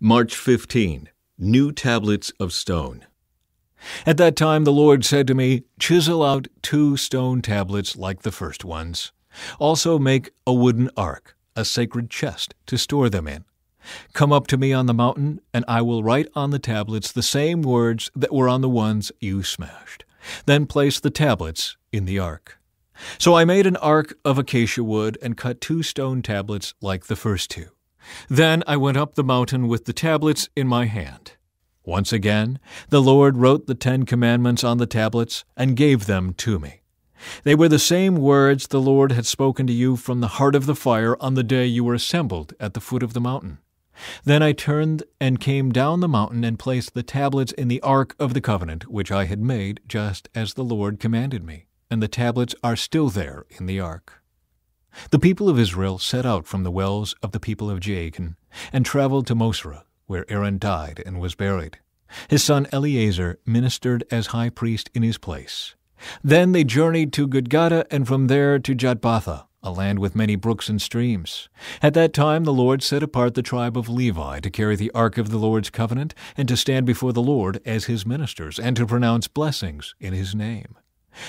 March 15 New Tablets of Stone. At that time the Lord said to me, Chisel out two stone tablets like the first ones. Also make a wooden ark, a sacred chest, to store them in. Come up to me on the mountain, and I will write on the tablets the same words that were on the ones you smashed. Then place the tablets in the ark. So I made an ark of acacia wood and cut two stone tablets like the first two. Then I went up the mountain with the tablets in my hand. Once again, the Lord wrote the Ten Commandments on the tablets and gave them to me. They were the same words the Lord had spoken to you from the heart of the fire on the day you were assembled at the foot of the mountain. Then I turned and came down the mountain and placed the tablets in the ark of the covenant which I had made, just as the Lord commanded me. And the tablets are still there in the ark. The people of Israel set out from the wells of the people of Jaakan and traveled to Mosra, where Aaron died and was buried. His son Eleazar ministered as high priest in his place. Then they journeyed to Gudgada and from there to Jotbatha, a land with many brooks and streams. At that time the Lord set apart the tribe of Levi to carry the ark of the Lord's covenant and to stand before the Lord as his ministers and to pronounce blessings in his name.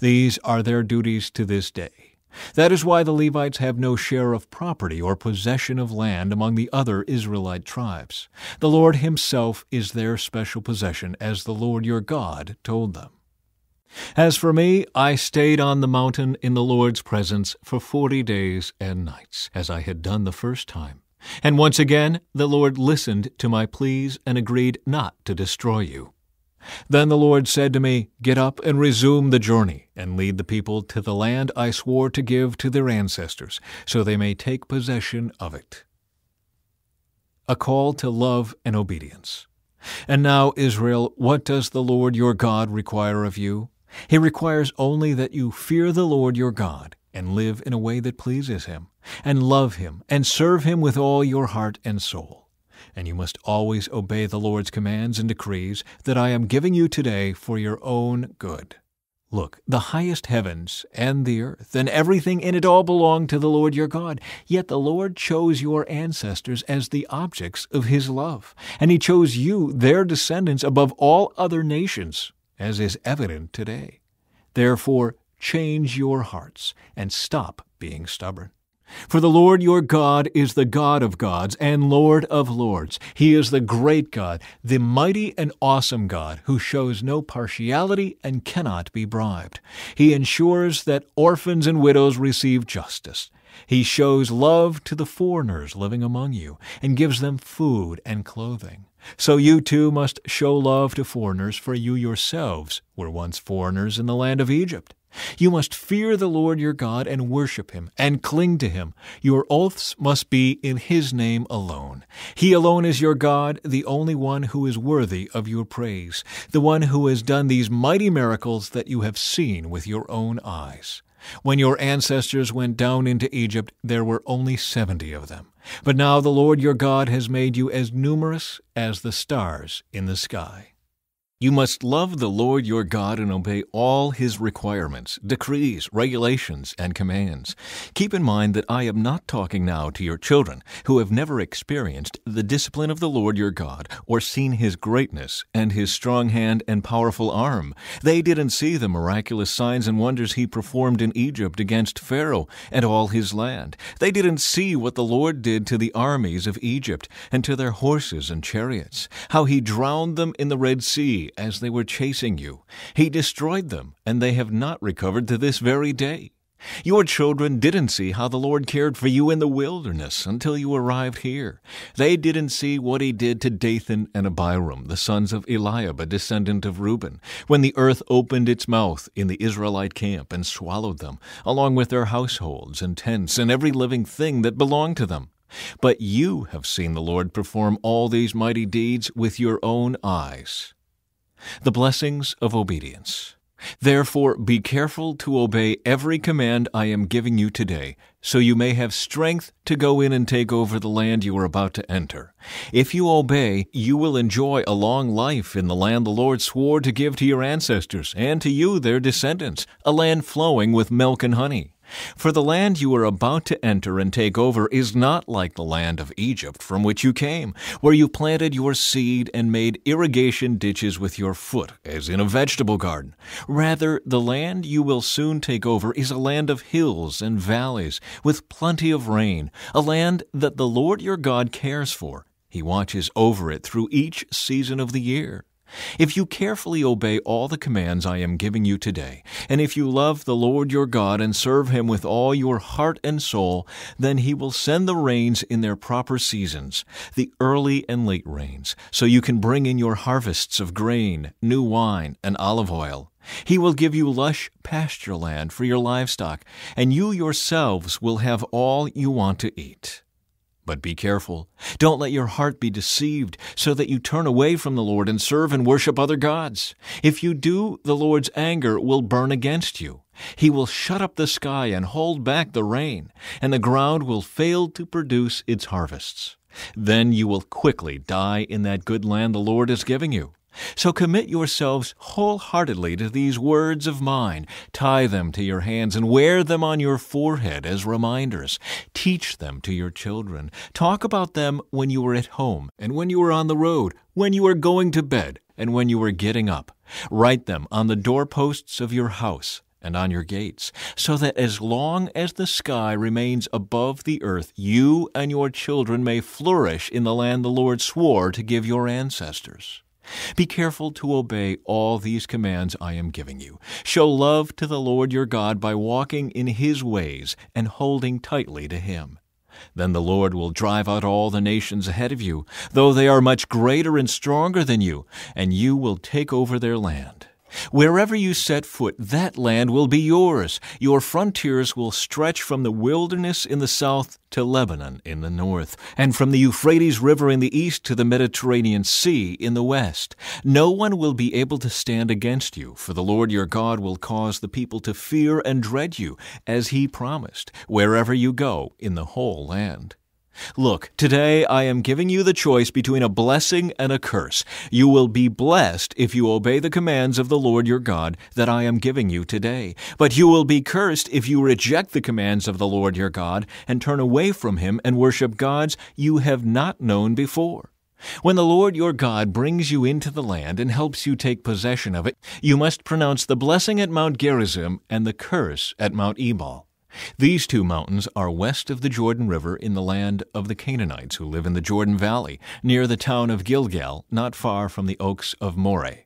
These are their duties to this day. That is why the Levites have no share of property or possession of land among the other Israelite tribes. The Lord Himself is their special possession, as the Lord your God told them. As for me, I stayed on the mountain in the Lord's presence for forty days and nights, as I had done the first time. And once again the Lord listened to my pleas and agreed not to destroy you. Then the Lord said to me, Get up and resume the journey, and lead the people to the land I swore to give to their ancestors, so they may take possession of it. A call to love and obedience. And now, Israel, what does the Lord your God require of you? He requires only that you fear the Lord your God, and live in a way that pleases him, and love him, and serve him with all your heart and soul and you must always obey the Lord's commands and decrees that I am giving you today for your own good. Look, the highest heavens and the earth and everything in it all belong to the Lord your God. Yet the Lord chose your ancestors as the objects of his love, and he chose you, their descendants, above all other nations, as is evident today. Therefore, change your hearts and stop being stubborn. For the Lord your God is the God of gods and Lord of lords. He is the great God, the mighty and awesome God, who shows no partiality and cannot be bribed. He ensures that orphans and widows receive justice. He shows love to the foreigners living among you and gives them food and clothing. So you too must show love to foreigners, for you yourselves were once foreigners in the land of Egypt. You must fear the Lord your God and worship him and cling to him. Your oaths must be in his name alone. He alone is your God, the only one who is worthy of your praise, the one who has done these mighty miracles that you have seen with your own eyes. When your ancestors went down into Egypt, there were only seventy of them. But now the Lord your God has made you as numerous as the stars in the sky. You must love the Lord your God and obey all his requirements, decrees, regulations, and commands. Keep in mind that I am not talking now to your children who have never experienced the discipline of the Lord your God or seen his greatness and his strong hand and powerful arm. They didn't see the miraculous signs and wonders he performed in Egypt against Pharaoh and all his land. They didn't see what the Lord did to the armies of Egypt and to their horses and chariots, how he drowned them in the Red Sea as they were chasing you. He destroyed them, and they have not recovered to this very day. Your children didn't see how the Lord cared for you in the wilderness until you arrived here. They didn't see what he did to Dathan and Abiram, the sons of Eliab, a descendant of Reuben, when the earth opened its mouth in the Israelite camp and swallowed them, along with their households and tents and every living thing that belonged to them. But you have seen the Lord perform all these mighty deeds with your own eyes. The blessings of obedience. Therefore, be careful to obey every command I am giving you today, so you may have strength to go in and take over the land you are about to enter. If you obey, you will enjoy a long life in the land the Lord swore to give to your ancestors and to you, their descendants, a land flowing with milk and honey. For the land you are about to enter and take over is not like the land of Egypt from which you came, where you planted your seed and made irrigation ditches with your foot, as in a vegetable garden. Rather, the land you will soon take over is a land of hills and valleys, with plenty of rain, a land that the Lord your God cares for. He watches over it through each season of the year. If you carefully obey all the commands I am giving you today, and if you love the Lord your God and serve him with all your heart and soul, then he will send the rains in their proper seasons, the early and late rains, so you can bring in your harvests of grain, new wine, and olive oil. He will give you lush pasture land for your livestock, and you yourselves will have all you want to eat. But be careful. Don't let your heart be deceived so that you turn away from the Lord and serve and worship other gods. If you do, the Lord's anger will burn against you. He will shut up the sky and hold back the rain, and the ground will fail to produce its harvests. Then you will quickly die in that good land the Lord is giving you. So commit yourselves wholeheartedly to these words of mine. Tie them to your hands and wear them on your forehead as reminders. Teach them to your children. Talk about them when you are at home and when you are on the road, when you are going to bed and when you are getting up. Write them on the doorposts of your house and on your gates, so that as long as the sky remains above the earth, you and your children may flourish in the land the Lord swore to give your ancestors. Be careful to obey all these commands I am giving you. Show love to the Lord your God by walking in his ways and holding tightly to him. Then the Lord will drive out all the nations ahead of you, though they are much greater and stronger than you, and you will take over their land. Wherever you set foot, that land will be yours. Your frontiers will stretch from the wilderness in the south to Lebanon in the north, and from the Euphrates River in the east to the Mediterranean Sea in the west. No one will be able to stand against you, for the Lord your God will cause the people to fear and dread you, as he promised, wherever you go in the whole land. Look, today I am giving you the choice between a blessing and a curse. You will be blessed if you obey the commands of the Lord your God that I am giving you today. But you will be cursed if you reject the commands of the Lord your God and turn away from him and worship gods you have not known before. When the Lord your God brings you into the land and helps you take possession of it, you must pronounce the blessing at Mount Gerizim and the curse at Mount Ebal. These two mountains are west of the Jordan River in the land of the Canaanites who live in the Jordan Valley, near the town of Gilgal, not far from the oaks of Moreh.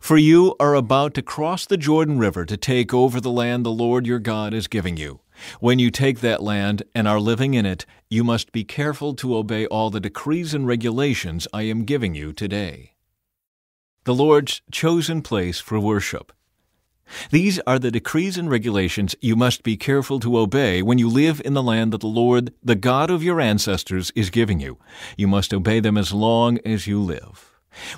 For you are about to cross the Jordan River to take over the land the Lord your God is giving you. When you take that land and are living in it, you must be careful to obey all the decrees and regulations I am giving you today. The Lord's chosen place for worship these are the decrees and regulations you must be careful to obey when you live in the land that the Lord, the God of your ancestors, is giving you. You must obey them as long as you live.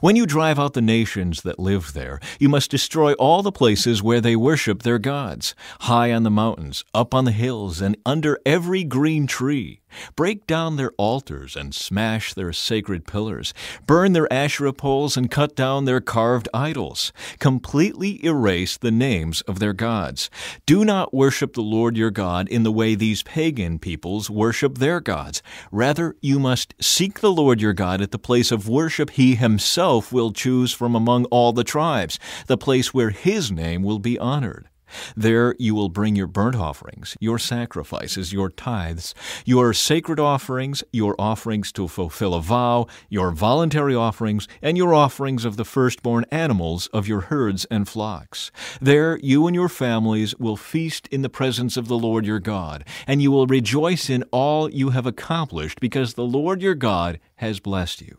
When you drive out the nations that live there, you must destroy all the places where they worship their gods, high on the mountains, up on the hills, and under every green tree. Break down their altars and smash their sacred pillars. Burn their Asherah poles and cut down their carved idols. Completely erase the names of their gods. Do not worship the Lord your God in the way these pagan peoples worship their gods. Rather, you must seek the Lord your God at the place of worship he himself will choose from among all the tribes, the place where his name will be honored. There you will bring your burnt offerings, your sacrifices, your tithes, your sacred offerings, your offerings to fulfill a vow, your voluntary offerings, and your offerings of the firstborn animals of your herds and flocks. There you and your families will feast in the presence of the Lord your God, and you will rejoice in all you have accomplished, because the Lord your God has blessed you.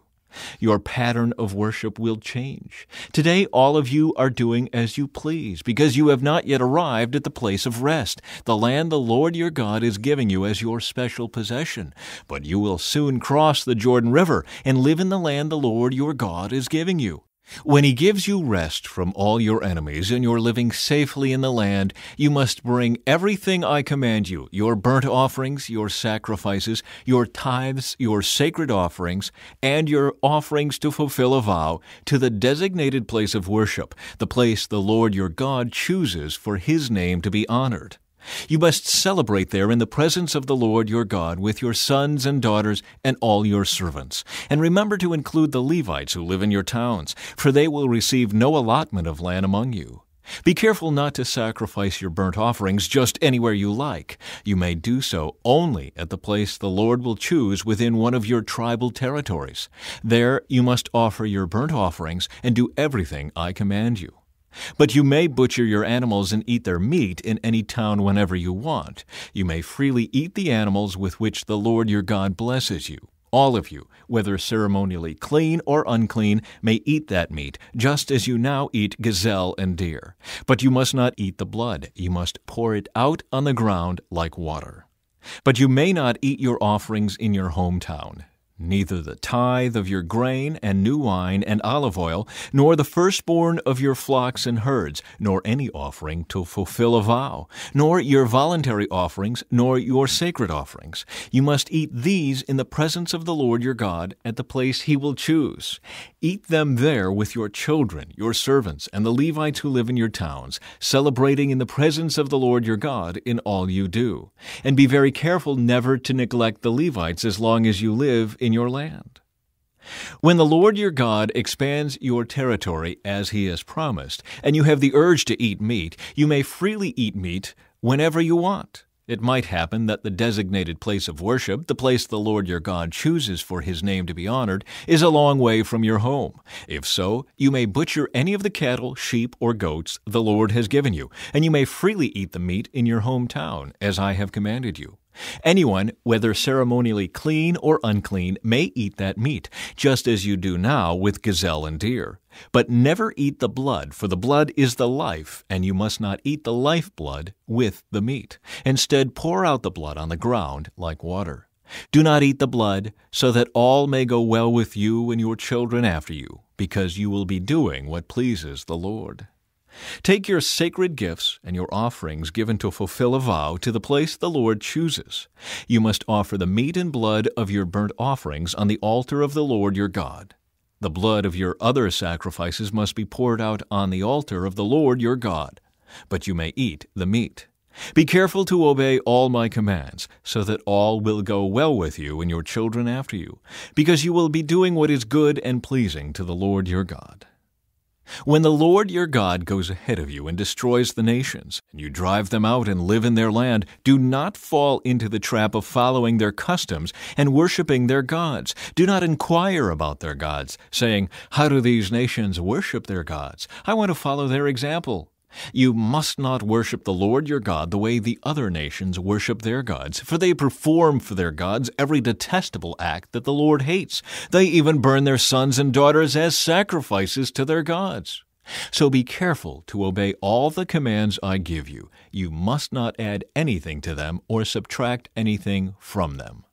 Your pattern of worship will change. Today, all of you are doing as you please, because you have not yet arrived at the place of rest, the land the Lord your God is giving you as your special possession. But you will soon cross the Jordan River and live in the land the Lord your God is giving you. When he gives you rest from all your enemies, and you're living safely in the land, you must bring everything I command you your burnt offerings, your sacrifices, your tithes, your sacred offerings, and your offerings to fulfill a vow to the designated place of worship, the place the Lord your God chooses for his name to be honored. You must celebrate there in the presence of the Lord your God with your sons and daughters and all your servants. And remember to include the Levites who live in your towns, for they will receive no allotment of land among you. Be careful not to sacrifice your burnt offerings just anywhere you like. You may do so only at the place the Lord will choose within one of your tribal territories. There you must offer your burnt offerings and do everything I command you. But you may butcher your animals and eat their meat in any town whenever you want. You may freely eat the animals with which the Lord your God blesses you. All of you, whether ceremonially clean or unclean, may eat that meat, just as you now eat gazelle and deer. But you must not eat the blood. You must pour it out on the ground like water. But you may not eat your offerings in your hometown neither the tithe of your grain and new wine and olive oil, nor the firstborn of your flocks and herds, nor any offering to fulfill a vow, nor your voluntary offerings, nor your sacred offerings. You must eat these in the presence of the Lord your God at the place he will choose. Eat them there with your children, your servants, and the Levites who live in your towns, celebrating in the presence of the Lord your God in all you do. And be very careful never to neglect the Levites as long as you live in your land. When the Lord your God expands your territory as he has promised, and you have the urge to eat meat, you may freely eat meat whenever you want. It might happen that the designated place of worship, the place the Lord your God chooses for his name to be honored, is a long way from your home. If so, you may butcher any of the cattle, sheep, or goats the Lord has given you, and you may freely eat the meat in your hometown, as I have commanded you. Anyone, whether ceremonially clean or unclean, may eat that meat, just as you do now with gazelle and deer. But never eat the blood, for the blood is the life, and you must not eat the life blood with the meat. Instead, pour out the blood on the ground like water. Do not eat the blood, so that all may go well with you and your children after you, because you will be doing what pleases the Lord. Take your sacred gifts and your offerings given to fulfill a vow to the place the Lord chooses. You must offer the meat and blood of your burnt offerings on the altar of the Lord your God. The blood of your other sacrifices must be poured out on the altar of the Lord your God, but you may eat the meat. Be careful to obey all my commands, so that all will go well with you and your children after you, because you will be doing what is good and pleasing to the Lord your God. When the Lord your God goes ahead of you and destroys the nations, and you drive them out and live in their land, do not fall into the trap of following their customs and worshiping their gods. Do not inquire about their gods, saying, How do these nations worship their gods? I want to follow their example. You must not worship the Lord your God the way the other nations worship their gods, for they perform for their gods every detestable act that the Lord hates. They even burn their sons and daughters as sacrifices to their gods. So be careful to obey all the commands I give you. You must not add anything to them or subtract anything from them.